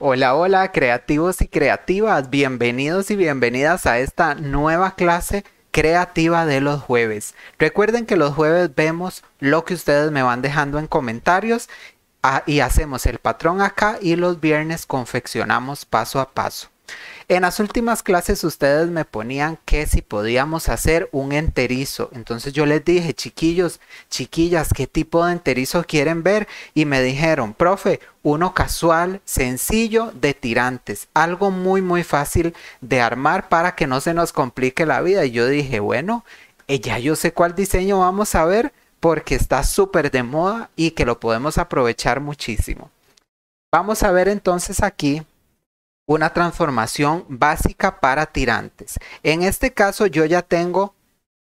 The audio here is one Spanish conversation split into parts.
Hola, hola, creativos y creativas, bienvenidos y bienvenidas a esta nueva clase creativa de los jueves. Recuerden que los jueves vemos lo que ustedes me van dejando en comentarios ah, y hacemos el patrón acá y los viernes confeccionamos paso a paso. En las últimas clases ustedes me ponían que si podíamos hacer un enterizo. Entonces yo les dije, chiquillos, chiquillas, ¿qué tipo de enterizo quieren ver? Y me dijeron, profe, uno casual, sencillo, de tirantes. Algo muy, muy fácil de armar para que no se nos complique la vida. Y yo dije, bueno, eh, ya yo sé cuál diseño vamos a ver porque está súper de moda y que lo podemos aprovechar muchísimo. Vamos a ver entonces aquí una transformación básica para tirantes. En este caso yo ya tengo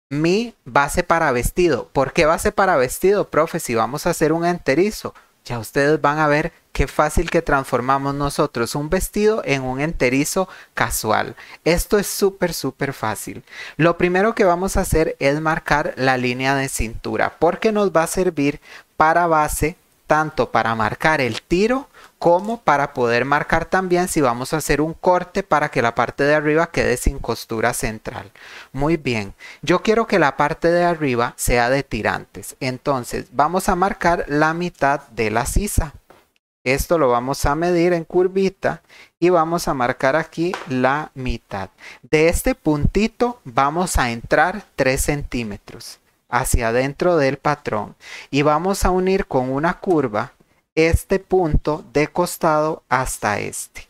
mi base para vestido. ¿Por qué base para vestido, profe? Si vamos a hacer un enterizo, ya ustedes van a ver qué fácil que transformamos nosotros un vestido en un enterizo casual. Esto es súper, súper fácil. Lo primero que vamos a hacer es marcar la línea de cintura porque nos va a servir para base tanto para marcar el tiro como para poder marcar también si vamos a hacer un corte para que la parte de arriba quede sin costura central. Muy bien, yo quiero que la parte de arriba sea de tirantes, entonces vamos a marcar la mitad de la sisa. Esto lo vamos a medir en curvita y vamos a marcar aquí la mitad. De este puntito vamos a entrar 3 centímetros hacia adentro del patrón y vamos a unir con una curva este punto de costado hasta este.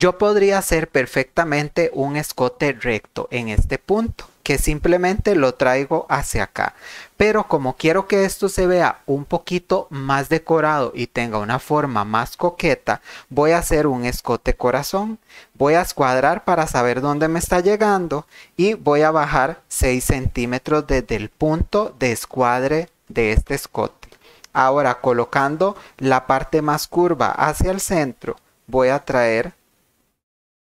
Yo podría hacer perfectamente un escote recto en este punto, que simplemente lo traigo hacia acá. Pero como quiero que esto se vea un poquito más decorado y tenga una forma más coqueta, voy a hacer un escote corazón. Voy a escuadrar para saber dónde me está llegando y voy a bajar 6 centímetros desde el punto de escuadre de este escote. Ahora colocando la parte más curva hacia el centro, voy a traer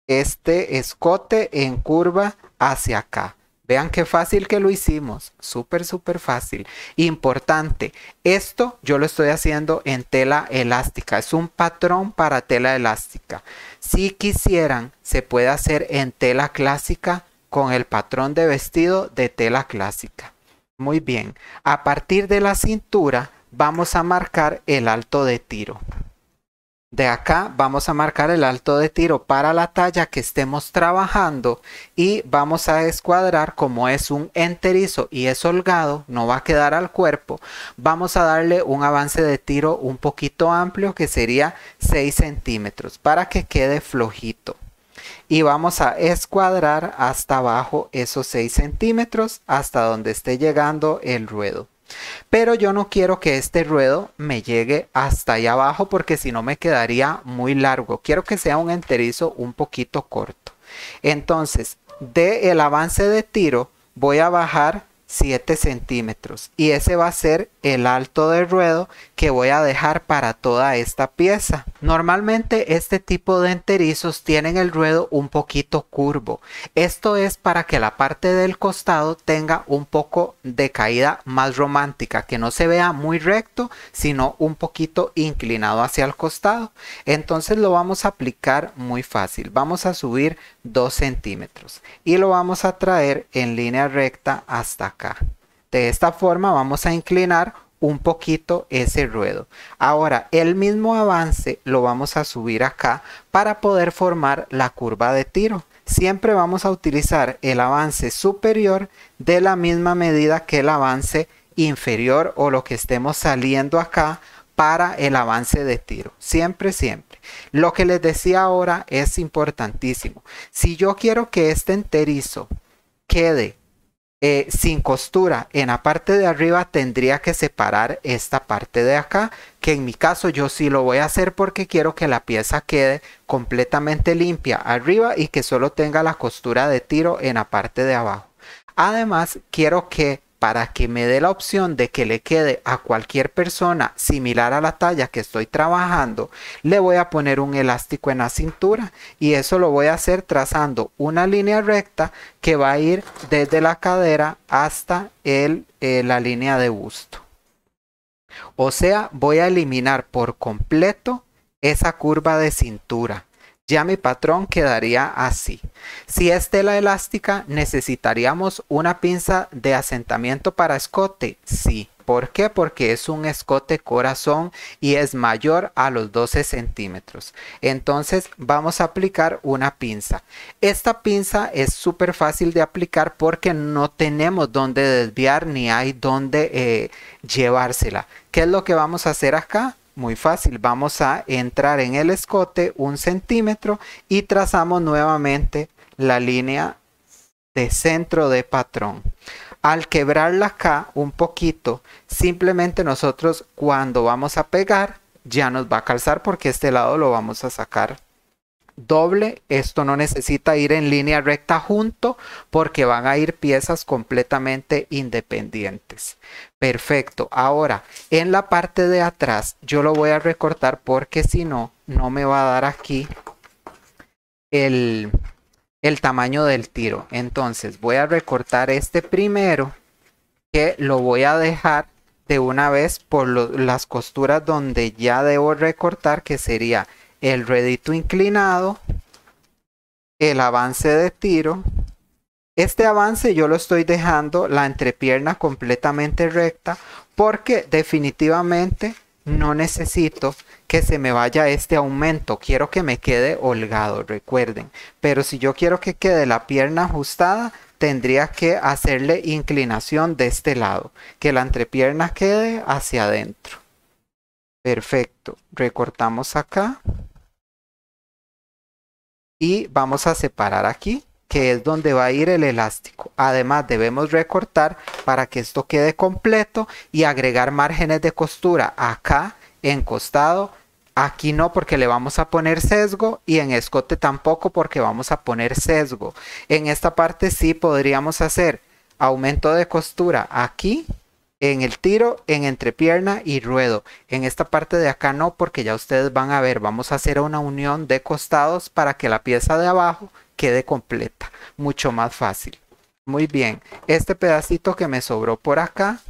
este escote en curva hacia acá. Vean qué fácil que lo hicimos. Súper, súper fácil. Importante, esto yo lo estoy haciendo en tela elástica. Es un patrón para tela elástica. Si quisieran, se puede hacer en tela clásica con el patrón de vestido de tela clásica. Muy bien. A partir de la cintura, vamos a marcar el alto de tiro. De acá vamos a marcar el alto de tiro para la talla que estemos trabajando y vamos a escuadrar como es un enterizo y es holgado, no va a quedar al cuerpo. Vamos a darle un avance de tiro un poquito amplio que sería 6 centímetros para que quede flojito. Y vamos a escuadrar hasta abajo esos 6 centímetros hasta donde esté llegando el ruedo. Pero yo no quiero que este ruedo me llegue hasta ahí abajo porque si no me quedaría muy largo. Quiero que sea un enterizo un poquito corto. Entonces, de el avance de tiro voy a bajar 7 centímetros y ese va a ser el alto del ruedo que voy a dejar para toda esta pieza normalmente este tipo de enterizos tienen el ruedo un poquito curvo esto es para que la parte del costado tenga un poco de caída más romántica que no se vea muy recto sino un poquito inclinado hacia el costado entonces lo vamos a aplicar muy fácil vamos a subir 2 centímetros y lo vamos a traer en línea recta hasta acá de esta forma vamos a inclinar un poquito ese ruedo. Ahora el mismo avance lo vamos a subir acá para poder formar la curva de tiro. Siempre vamos a utilizar el avance superior de la misma medida que el avance inferior o lo que estemos saliendo acá para el avance de tiro. Siempre, siempre. Lo que les decía ahora es importantísimo. Si yo quiero que este enterizo quede eh, sin costura en la parte de arriba tendría que separar esta parte de acá que en mi caso yo sí lo voy a hacer porque quiero que la pieza quede completamente limpia arriba y que solo tenga la costura de tiro en la parte de abajo además quiero que para que me dé la opción de que le quede a cualquier persona similar a la talla que estoy trabajando, le voy a poner un elástico en la cintura y eso lo voy a hacer trazando una línea recta que va a ir desde la cadera hasta el, eh, la línea de busto. O sea, voy a eliminar por completo esa curva de cintura. Ya mi patrón quedaría así. Si es tela elástica, necesitaríamos una pinza de asentamiento para escote. Sí. ¿Por qué? Porque es un escote corazón y es mayor a los 12 centímetros. Entonces vamos a aplicar una pinza. Esta pinza es súper fácil de aplicar porque no tenemos dónde desviar ni hay dónde eh, llevársela. ¿Qué es lo que vamos a hacer acá? Muy fácil, vamos a entrar en el escote un centímetro y trazamos nuevamente la línea de centro de patrón. Al quebrarla acá un poquito, simplemente nosotros cuando vamos a pegar ya nos va a calzar porque este lado lo vamos a sacar doble. Esto no necesita ir en línea recta junto porque van a ir piezas completamente independientes. Perfecto. Ahora, en la parte de atrás yo lo voy a recortar porque si no, no me va a dar aquí el, el tamaño del tiro. Entonces voy a recortar este primero que lo voy a dejar de una vez por las costuras donde ya debo recortar que sería el redito inclinado, el avance de tiro. Este avance yo lo estoy dejando la entrepierna completamente recta porque definitivamente no necesito que se me vaya este aumento. Quiero que me quede holgado, recuerden. Pero si yo quiero que quede la pierna ajustada, tendría que hacerle inclinación de este lado. Que la entrepierna quede hacia adentro. Perfecto. Recortamos acá y vamos a separar aquí que es donde va a ir el elástico. Además debemos recortar para que esto quede completo y agregar márgenes de costura acá en costado. Aquí no porque le vamos a poner sesgo y en escote tampoco porque vamos a poner sesgo. En esta parte sí podríamos hacer aumento de costura aquí en el tiro, en entrepierna y ruedo. En esta parte de acá no, porque ya ustedes van a ver, vamos a hacer una unión de costados para que la pieza de abajo quede completa, mucho más fácil. Muy bien, este pedacito que me sobró por acá,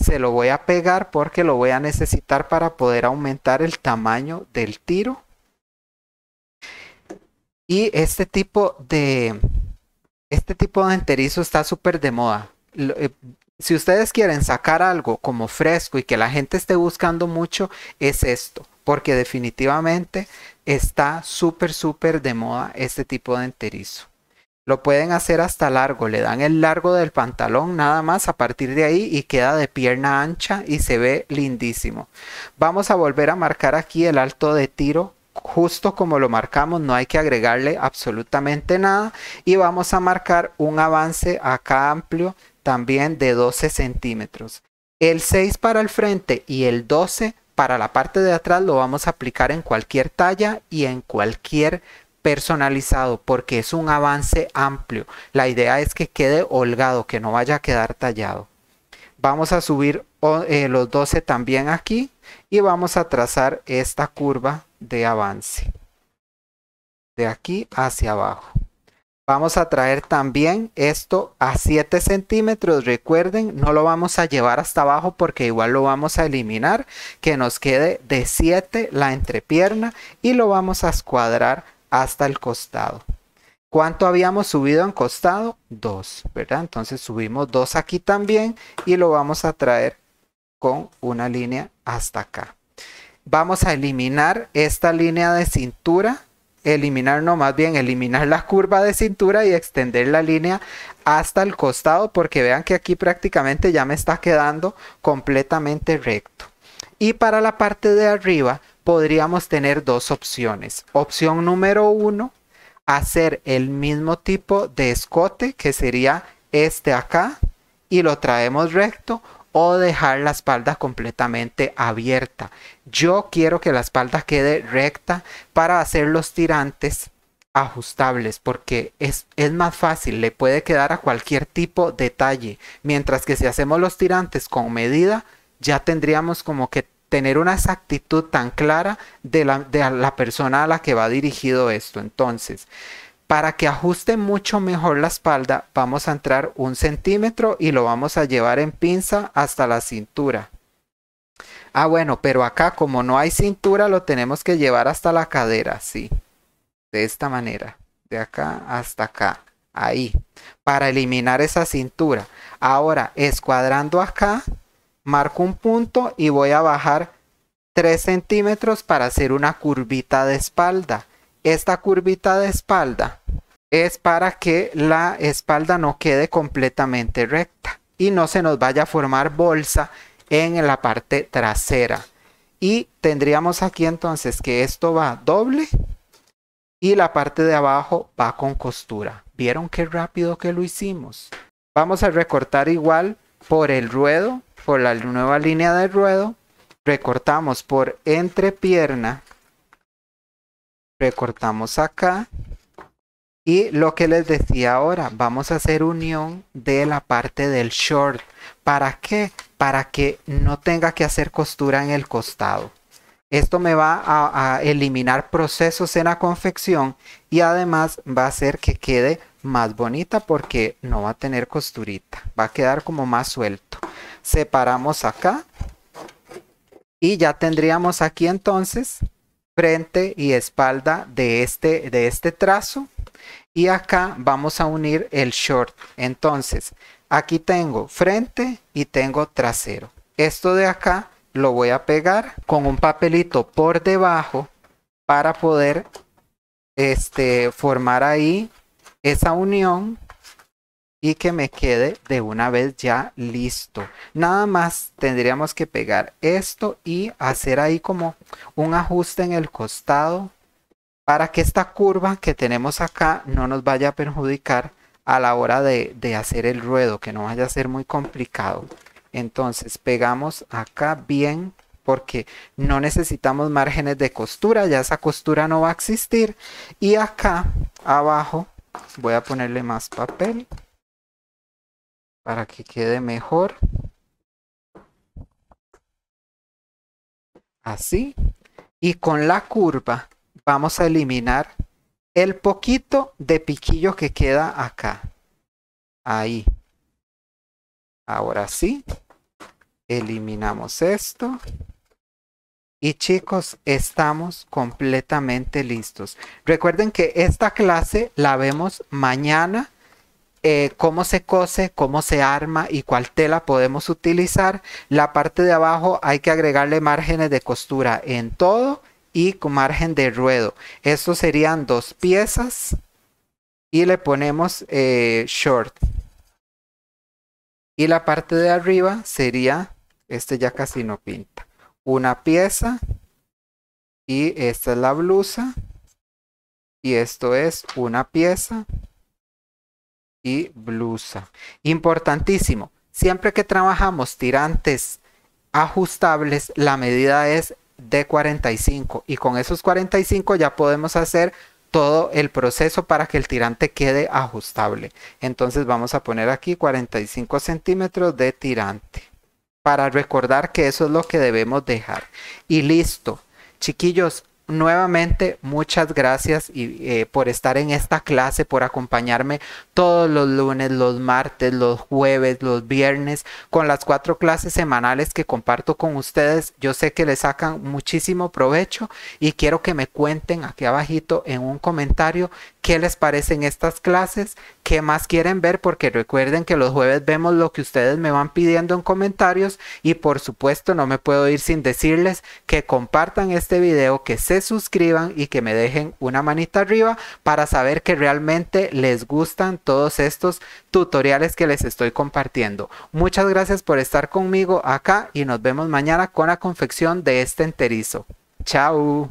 se lo voy a pegar porque lo voy a necesitar para poder aumentar el tamaño del tiro. Y este tipo de, este tipo de enterizo está súper de moda eh, si ustedes quieren sacar algo como fresco y que la gente esté buscando mucho, es esto, porque definitivamente está súper, súper de moda este tipo de enterizo. Lo pueden hacer hasta largo, le dan el largo del pantalón nada más a partir de ahí y queda de pierna ancha y se ve lindísimo. Vamos a volver a marcar aquí el alto de tiro justo como lo marcamos, no hay que agregarle absolutamente nada y vamos a marcar un avance acá amplio también de 12 centímetros. El 6 para el frente y el 12 para la parte de atrás lo vamos a aplicar en cualquier talla y en cualquier personalizado porque es un avance amplio. La idea es que quede holgado, que no vaya a quedar tallado. Vamos a subir eh, los 12 también aquí y vamos a trazar esta curva de avance. De aquí hacia abajo. Vamos a traer también esto a 7 centímetros. Recuerden, no lo vamos a llevar hasta abajo porque igual lo vamos a eliminar. Que nos quede de 7 la entrepierna y lo vamos a escuadrar hasta el costado. ¿Cuánto habíamos subido en costado? 2, ¿verdad? Entonces subimos 2 aquí también y lo vamos a traer con una línea hasta acá. Vamos a eliminar esta línea de cintura eliminar, no, más bien eliminar la curva de cintura y extender la línea hasta el costado porque vean que aquí prácticamente ya me está quedando completamente recto. Y para la parte de arriba podríamos tener dos opciones. Opción número uno, hacer el mismo tipo de escote que sería este acá y lo traemos recto o dejar la espalda completamente abierta. Yo quiero que la espalda quede recta para hacer los tirantes ajustables porque es, es, más fácil, le puede quedar a cualquier tipo de talle. Mientras que si hacemos los tirantes con medida, ya tendríamos como que tener una exactitud tan clara de la, de la persona a la que va dirigido esto. Entonces, para que ajuste mucho mejor la espalda, vamos a entrar un centímetro y lo vamos a llevar en pinza hasta la cintura. Ah, bueno, pero acá como no hay cintura, lo tenemos que llevar hasta la cadera, sí. De esta manera, de acá hasta acá, ahí, para eliminar esa cintura. Ahora, escuadrando acá, marco un punto y voy a bajar 3 centímetros para hacer una curvita de espalda esta curvita de espalda es para que la espalda no quede completamente recta y no se nos vaya a formar bolsa en la parte trasera. Y tendríamos aquí entonces que esto va doble y la parte de abajo va con costura. ¿Vieron qué rápido que lo hicimos? Vamos a recortar igual por el ruedo, por la nueva línea de ruedo. Recortamos por entrepierna recortamos acá y lo que les decía ahora, vamos a hacer unión de la parte del short. ¿Para qué? Para que no tenga que hacer costura en el costado. Esto me va a, a, eliminar procesos en la confección y además va a hacer que quede más bonita porque no va a tener costurita. Va a quedar como más suelto. Separamos acá y ya tendríamos aquí entonces frente y espalda de este, de este trazo. Y acá vamos a unir el short. Entonces, aquí tengo frente y tengo trasero. Esto de acá lo voy a pegar con un papelito por debajo para poder este, formar ahí esa unión y que me quede de una vez ya listo. Nada más tendríamos que pegar esto y hacer ahí como un ajuste en el costado para que esta curva que tenemos acá no nos vaya a perjudicar a la hora de, de hacer el ruedo, que no vaya a ser muy complicado. Entonces pegamos acá bien porque no necesitamos márgenes de costura, ya esa costura no va a existir. Y acá abajo voy a ponerle más papel para que quede mejor. Así. Y con la curva vamos a eliminar el poquito de piquillo que queda acá. Ahí. Ahora sí. Eliminamos esto. Y chicos, estamos completamente listos. Recuerden que esta clase la vemos mañana eh, cómo se cose, cómo se arma y cuál tela podemos utilizar. La parte de abajo hay que agregarle márgenes de costura en todo y con margen de ruedo. Estos serían dos piezas y le ponemos eh, short. Y la parte de arriba sería, este ya casi no pinta, una pieza y esta es la blusa y esto es una pieza y blusa. Importantísimo, siempre que trabajamos tirantes ajustables, la medida es de 45 y con esos 45 ya podemos hacer todo el proceso para que el tirante quede ajustable. Entonces vamos a poner aquí 45 centímetros de tirante para recordar que eso es lo que debemos dejar. Y listo. Chiquillos, nuevamente muchas gracias y, eh, por estar en esta clase, por acompañarme todos los lunes, los martes, los jueves, los viernes, con las cuatro clases semanales que comparto con ustedes. Yo sé que les sacan muchísimo provecho y quiero que me cuenten aquí abajito en un comentario qué les parecen estas clases, qué más quieren ver, porque recuerden que los jueves vemos lo que ustedes me van pidiendo en comentarios y por supuesto no me puedo ir sin decirles que compartan este video, que se suscriban y que me dejen una manita arriba para saber que realmente les gustan todos estos tutoriales que les estoy compartiendo. Muchas gracias por estar conmigo acá y nos vemos mañana con la confección de este enterizo. Chao.